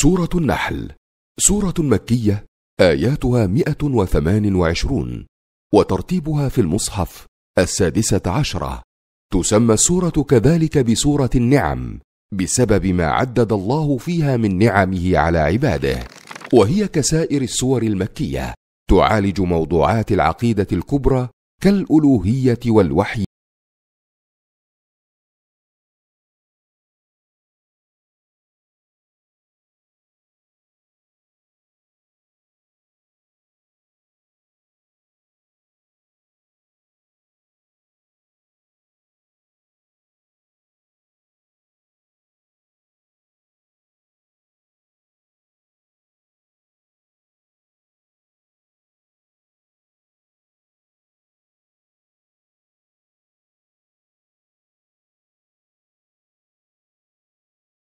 سورة النحل سورة مكية آياتها 128 وترتيبها في المصحف السادسة عشرة تسمى السورة كذلك بسورة النعم بسبب ما عدد الله فيها من نعمه على عباده وهي كسائر السور المكية تعالج موضوعات العقيدة الكبرى كالألوهية والوحي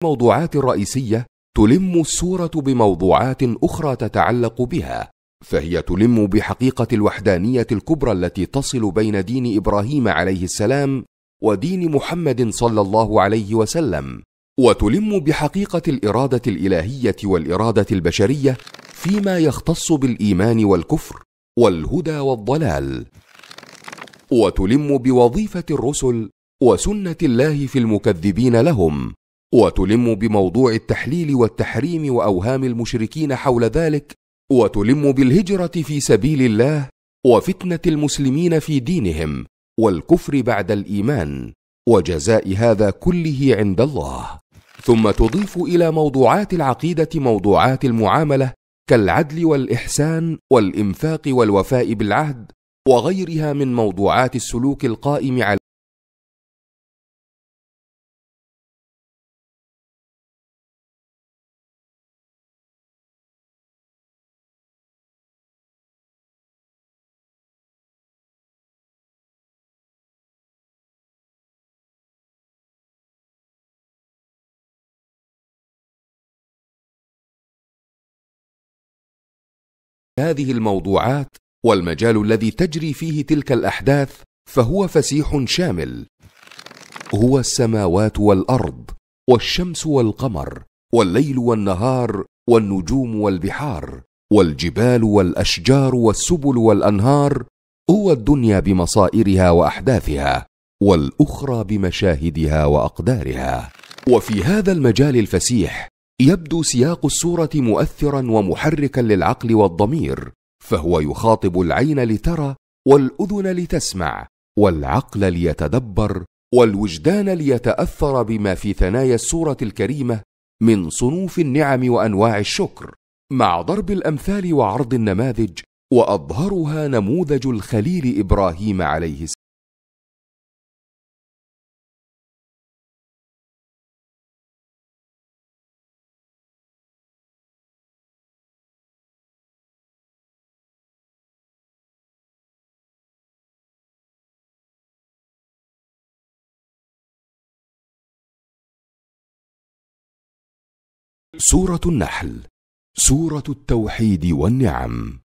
الموضوعات الرئيسيه تلم السوره بموضوعات اخرى تتعلق بها فهي تلم بحقيقه الوحدانيه الكبرى التي تصل بين دين ابراهيم عليه السلام ودين محمد صلى الله عليه وسلم وتلم بحقيقه الاراده الالهيه والاراده البشريه فيما يختص بالايمان والكفر والهدى والضلال وتلم بوظيفه الرسل وسنه الله في المكذبين لهم وتلم بموضوع التحليل والتحريم واوهام المشركين حول ذلك وتلم بالهجره في سبيل الله وفتنه المسلمين في دينهم والكفر بعد الايمان وجزاء هذا كله عند الله ثم تضيف الى موضوعات العقيده موضوعات المعامله كالعدل والاحسان والانفاق والوفاء بالعهد وغيرها من موضوعات السلوك القائم على هذه الموضوعات والمجال الذي تجري فيه تلك الاحداث فهو فسيح شامل هو السماوات والارض والشمس والقمر والليل والنهار والنجوم والبحار والجبال والاشجار والسبل والانهار هو الدنيا بمصائرها واحداثها والاخرى بمشاهدها واقدارها وفي هذا المجال الفسيح يبدو سياق السوره مؤثرا ومحركا للعقل والضمير فهو يخاطب العين لترى والاذن لتسمع والعقل ليتدبر والوجدان ليتاثر بما في ثنايا السوره الكريمه من صنوف النعم وانواع الشكر مع ضرب الامثال وعرض النماذج واظهرها نموذج الخليل ابراهيم عليه السلام سورة النحل سورة التوحيد والنعم